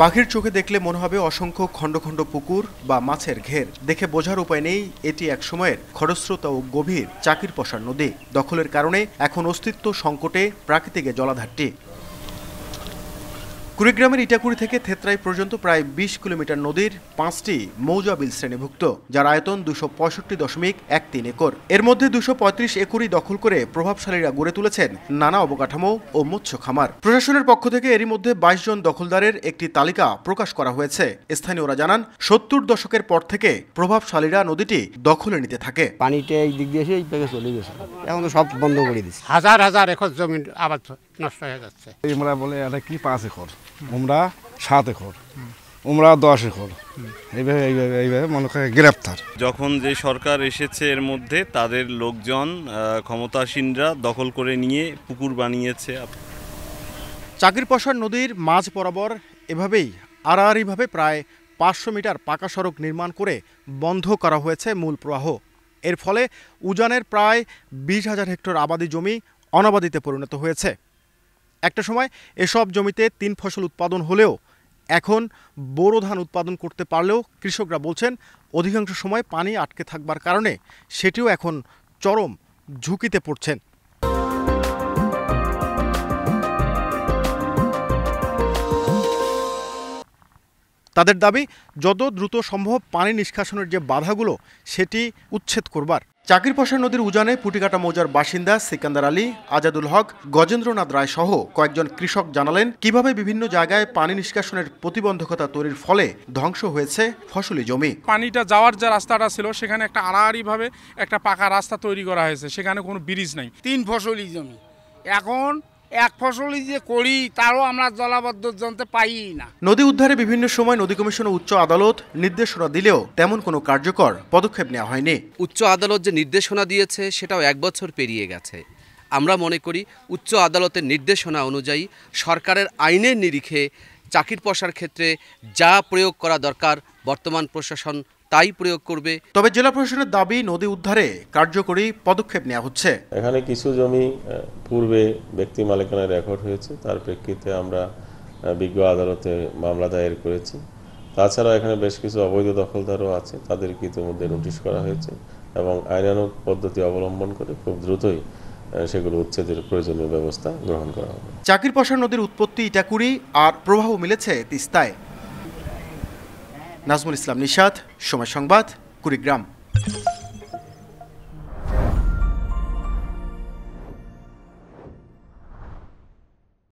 পাখির চোখে দেখলে মনে হবে অসংখ্য খণ্ড খণ্ড পুকুর বা মাছের ঘের দেখে বোঝার উপায় নেই এটি এক সময়ের খরস্রোতা ও গভীর চাকির পশার নদী দখলের কারণে এখন অস্তিত্ব সংকটে প্রাকৃতিক জলাধারটি কুড়িগ্রামের ইটাকুড়ি থেকে থেত্রাই পর্যন্ত প্রায় বিশ কিলোমিটার নদীর পাঁচটি মৌজা বিল শ্রেণীভুক্ত যার আয়তন দুশো পঁয়ষট্টি দশমিক এক তিন একর এর মধ্যে দুশো পঁয়ত্রিশ একরই দখল করে প্রভাবশালীরা গড়ে তুলেছেন নানা অবকাঠামো ও মৎস্য খামার প্রশাসনের পক্ষ থেকে এরই মধ্যে বাইশ জন দখলদারের একটি তালিকা প্রকাশ করা হয়েছে স্থানীয়রা জানান সত্তর দশকের পর থেকে প্রভাবশালীরা নদীটি দখলে নিতে থাকে পানিটা এই দিক দিয়ে এসে এই চলে গেছে এখন তো সব বন্ধ করে দিচ্ছে হাজার হাজার একর জমি আবাদ নষ্ট হয়ে যাচ্ছে আমরা বলে এটা কি পাঁচ একর আমরা সাত একর আমরা দশ একর এইভাবে এইভাবে এইভাবে মনে করে গ্রেপ্তার যখন যে সরকার এসেছে এর মধ্যে তাদের লোকজন ক্ষমতাসীনরা দখল করে নিয়ে পুকুর বানিয়েছে চাকরিপশার নদীর মাঝ বরাবর এভাবেই আড়াআড়িভাবে প্রায় পাঁচশো মিটার পাকা সড়ক নির্মাণ করে বন্ধ করা হয়েছে মূল প্রবাহ এর ফলে উজানের প্রায় বিশ হাজার হেক্টর আবাদি জমি অনাবাদিতে পরিণত হয়েছে একটা সময় এসব জমিতে তিন ফসল উৎপাদন হলেও এখন বোরো ধান উৎপাদন করতে পারলেও কৃষকরা বলছেন অধিকাংশ সময় পানি আটকে থাকবার কারণে সেটিও এখন চরম ঝুঁকিতে পড়ছেন তাদের দাবি যত দ্রুত সম্ভব পানি নিষ্কাশনের যে বাধাগুলো সেটি উচ্ছেদ করবার চাকিরপশা নদীর উজানে পুটিকাটা মৌজার বাসিন্দা সিকান্দার আলী আজাদুল হক গজেন্দ্রনাথ রায় সহ কয়েকজন কৃষক জানালেন কিভাবে বিভিন্ন জায়গায় পানি নিষ্কাশনের প্রতিবন্ধকতা তৈরির ফলে ধ্বংস হয়েছে ফসলি জমি পানিটা যাওয়ার যে রাস্তাটা ছিল সেখানে একটা আড়াআড়িভাবে একটা পাকা রাস্তা তৈরি করা হয়েছে সেখানে কোনো ব্রিজ নাই তিন ফসলি জমি এখন এক ফসলই যে করি তারও আমরা জলাবদ্ধ জানতে পাই না নদী উদ্ধারে বিভিন্ন সময় নদী কমিশন উচ্চ আদালত নির্দেশনা দিলেও তেমন কোনো কার্যকর পদক্ষেপ নেওয়া হয়নি উচ্চ আদালত যে নির্দেশনা দিয়েছে সেটাও এক বছর পেরিয়ে গেছে আমরা মনে করি উচ্চ আদালতের নির্দেশনা অনুযায়ী সরকারের আইনের নিরিখে চাকির পশার ক্ষেত্রে যা প্রয়োগ করা দরকার বর্তমান প্রশাসন তাই প্রয়োগ করবে তবে জেলা প্রশাসনের দাবি নদী উদ্ধারে কার্যকরী পদক্ষেপ নেওয়া হচ্ছে এখানে কিছু জমি পূর্বে ব্যক্তি মালিকানা রেকর্ড হয়েছে তার প্রেক্ষিতে আমরা বিজ্ঞ আদালতে মামলা দায়ের করেছি তাছাড়া এখানে বেশ কিছু অবৈধ দখলদারও আছে তাদেরকে ইতিমধ্যে নোটিশ করা হয়েছে এবং আইনানুক পদ্ধতি অবলম্বন করে খুব দ্রুতই সেগুলো উচ্ছেদের প্রয়োজনীয় ব্যবস্থা গ্রহণ করা হবে চাকির পশা নদীর উৎপত্তি ইটাকুড়ি আর প্রবাহ মিলেছে তিস্তায় নাজমুল ইসলাম নিশাদ সময় সংবাদ কুড়িগ্রাম